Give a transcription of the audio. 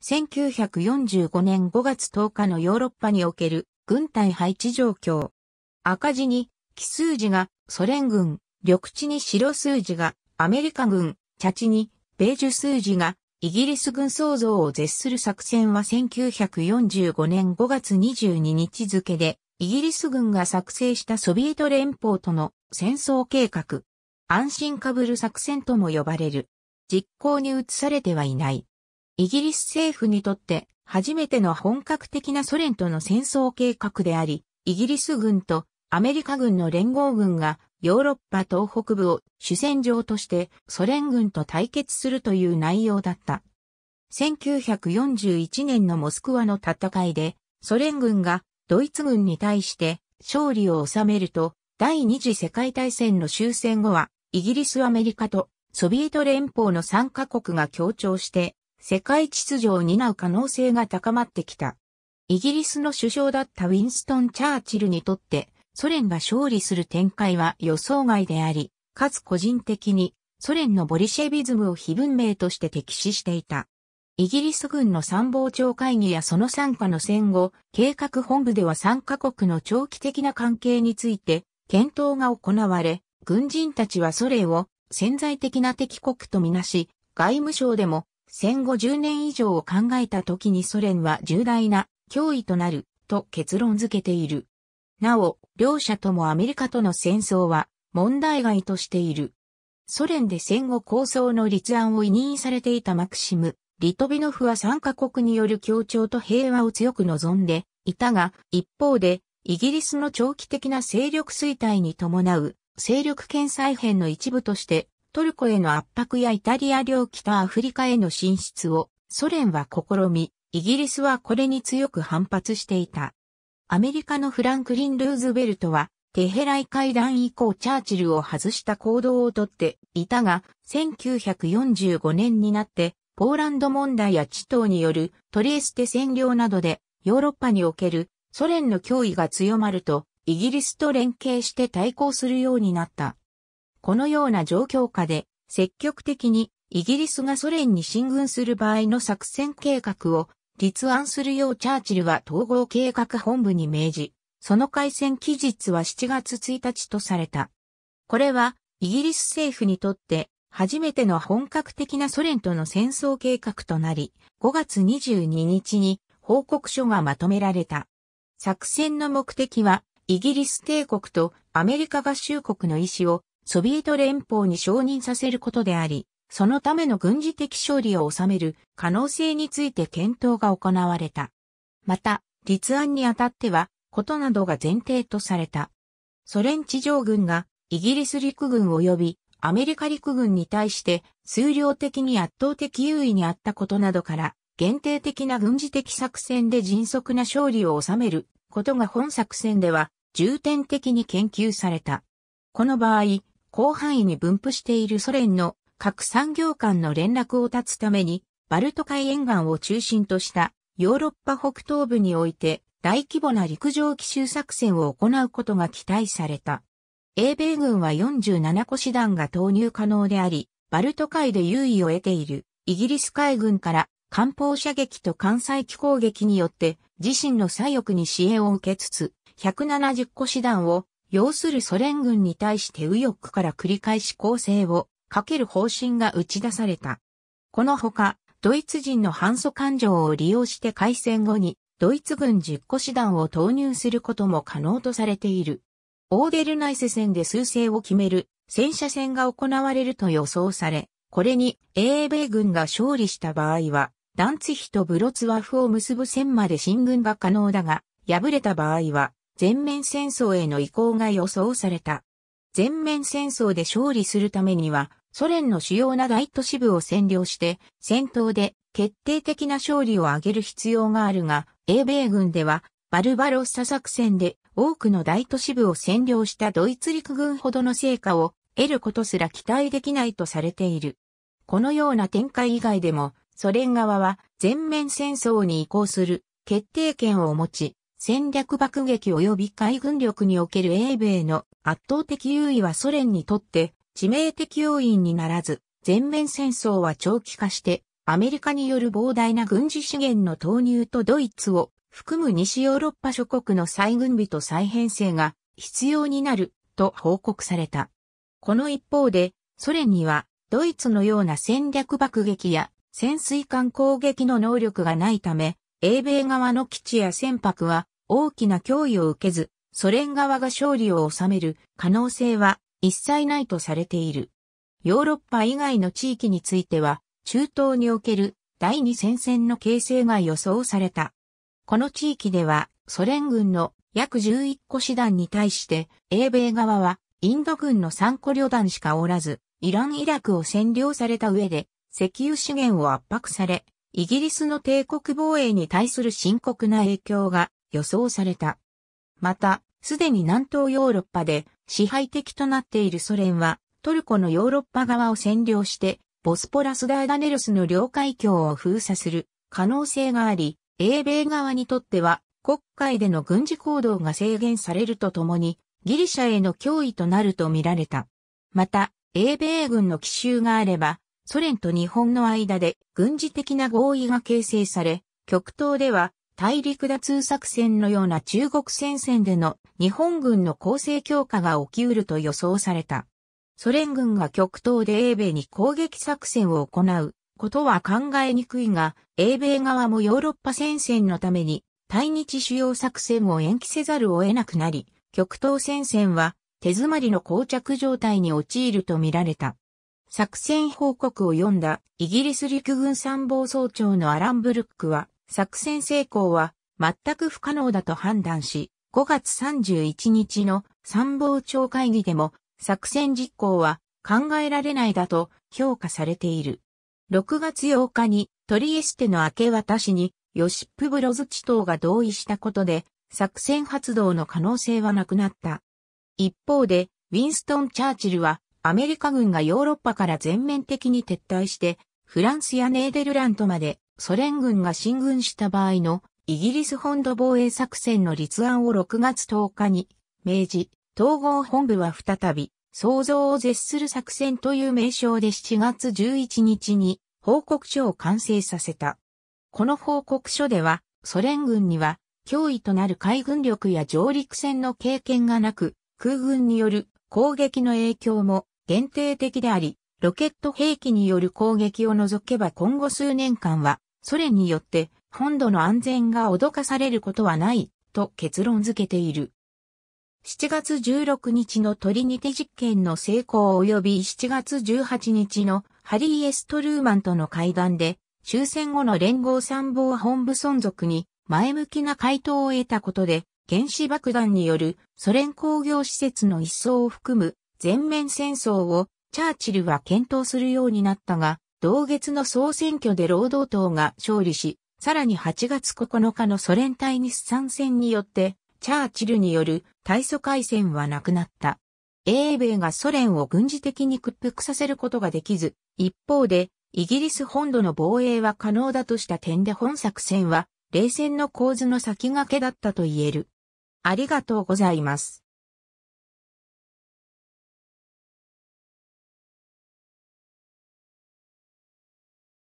1945年5月10日のヨーロッパにおける軍隊配置状況。赤字に、奇数字がソ連軍、緑地に白数字がアメリカ軍、茶地にベージュ数字がイギリス軍創造を絶する作戦は1945年5月22日付で、イギリス軍が作成したソビエト連邦との戦争計画。安心かぶる作戦とも呼ばれる。実行に移されてはいない。イギリス政府にとって初めての本格的なソ連との戦争計画であり、イギリス軍とアメリカ軍の連合軍がヨーロッパ東北部を主戦場としてソ連軍と対決するという内容だった。1941年のモスクワの戦いでソ連軍がドイツ軍に対して勝利を収めると第二次世界大戦の終戦後はイギリスアメリカとソビエト連邦の3カ国が協調して世界秩序を担う可能性が高まってきた。イギリスの首相だったウィンストン・チャーチルにとって、ソ連が勝利する展開は予想外であり、かつ個人的にソ連のボリシェビズムを非文明として敵視していた。イギリス軍の参謀長会議やその参加の戦後、計画本部では3カ国の長期的な関係について、検討が行われ、軍人たちはソ連を潜在的な敵国とみなし、外務省でも戦後10年以上を考えた時にソ連は重大な脅威となると結論付けている。なお、両者ともアメリカとの戦争は問題外としている。ソ連で戦後構想の立案を委任されていたマクシム、リトビノフは3カ国による協調と平和を強く望んでいたが、一方で、イギリスの長期的な勢力衰退に伴う勢力圏再編の一部としてトルコへの圧迫やイタリア領北アフリカへの進出をソ連は試み、イギリスはこれに強く反発していた。アメリカのフランクリン・ルーズベルトは、テヘライ会談以降チャーチルを外した行動をとっていたが、1945年になって、ポーランド問題や地頭によるトレーステ占領などで、ヨーロッパにおけるソ連の脅威が強まると、イギリスと連携して対抗するようになった。このような状況下で積極的にイギリスがソ連に進軍する場合の作戦計画を立案するようチャーチルは統合計画本部に命じ、その開戦期日は7月1日とされた。これはイギリス政府にとって初めての本格的なソ連との戦争計画となり、5月22日に報告書がまとめられた。作戦の目的はイギリス帝国とアメリカ合衆国の意思をソビエト連邦に承認させることであり、そのための軍事的勝利を収める可能性について検討が行われた。また、立案にあたっては、ことなどが前提とされた。ソ連地上軍がイギリス陸軍及びアメリカ陸軍に対して数量的に圧倒的優位にあったことなどから、限定的な軍事的作戦で迅速な勝利を収めることが本作戦では重点的に研究された。この場合、広範囲に分布しているソ連の各産業間の連絡を断つために、バルト海沿岸を中心としたヨーロッパ北東部において大規模な陸上奇襲作戦を行うことが期待された。英米軍は47個師団が投入可能であり、バルト海で優位を得ているイギリス海軍から艦砲射撃と艦載機攻撃によって自身の左翼に支援を受けつつ、170個師団を要するソ連軍に対して右翼から繰り返し攻勢をかける方針が打ち出された。このほか、ドイツ人の反素感情を利用して開戦後に、ドイツ軍10個師団を投入することも可能とされている。オーデルナイセ戦で数勢を決める戦車戦が行われると予想され、これに英米軍が勝利した場合は、ダンツヒとブロツワフを結ぶ線まで進軍が可能だが、敗れた場合は、全面戦争への移行が予想された。全面戦争で勝利するためには、ソ連の主要な大都市部を占領して、戦闘で決定的な勝利を挙げる必要があるが、英米軍では、バルバロッサ作戦で多くの大都市部を占領したドイツ陸軍ほどの成果を得ることすら期待できないとされている。このような展開以外でも、ソ連側は全面戦争に移行する決定権を持ち、戦略爆撃及び海軍力における英米の圧倒的優位はソ連にとって致命的要因にならず、全面戦争は長期化してアメリカによる膨大な軍事資源の投入とドイツを含む西ヨーロッパ諸国の再軍備と再編成が必要になると報告された。この一方でソ連にはドイツのような戦略爆撃や潜水艦攻撃の能力がないため英米側の基地や船舶は大きな脅威を受けず、ソ連側が勝利を収める可能性は一切ないとされている。ヨーロッパ以外の地域については、中東における第二戦線の形成が予想された。この地域では、ソ連軍の約11個師団に対して、英米側はインド軍の3個旅団しかおらず、イラン・イラクを占領された上で、石油資源を圧迫され、イギリスの帝国防衛に対する深刻な影響が予想された。また、すでに南東ヨーロッパで支配的となっているソ連は、トルコのヨーロッパ側を占領して、ボスポラスダーダネルスの領海峡を封鎖する可能性があり、英米側にとっては国会での軍事行動が制限されるとともに、ギリシャへの脅威となると見られた。また、英米軍の奇襲があれば、ソ連と日本の間で軍事的な合意が形成され、極東では大陸打通作戦のような中国戦線での日本軍の攻勢強化が起きうると予想された。ソ連軍が極東で英米に攻撃作戦を行うことは考えにくいが、英米側もヨーロッパ戦線のために対日主要作戦を延期せざるを得なくなり、極東戦線は手詰まりの膠着状態に陥るとみられた。作戦報告を読んだイギリス陸軍参謀総長のアラン・ブルックは、作戦成功は全く不可能だと判断し、5月31日の参謀長会議でも作戦実行は考えられないだと評価されている。6月8日にトリエステの明け渡しにヨシップ・ブロズチ等が同意したことで作戦発動の可能性はなくなった。一方でウィンストン・チャーチルはアメリカ軍がヨーロッパから全面的に撤退して、フランスやネーデルラントまでソ連軍が進軍した場合のイギリス本土防衛作戦の立案を6月10日に明示、統合本部は再び想像を絶する作戦という名称で7月11日に報告書を完成させた。この報告書ではソ連軍には脅威となる海軍力や上陸戦の経験がなく空軍による攻撃の影響も限定的であり、ロケット兵器による攻撃を除けば今後数年間は、ソ連によって本土の安全が脅かされることはない、と結論付けている。7月16日のトリニテ実験の成功及び7月18日のハリー・エストルーマンとの会談で、終戦後の連合参謀本部存続に前向きな回答を得たことで、原子爆弾によるソ連工業施設の一掃を含む全面戦争をチャーチルは検討するようになったが、同月の総選挙で労働党が勝利し、さらに8月9日のソ連対日参戦によって、チャーチルによる大蘇海戦はなくなった。英米がソ連を軍事的に屈服させることができず、一方で、イギリス本土の防衛は可能だとした点で本作戦は、冷戦の構図の先駆けだったと言える。ありがとうございます。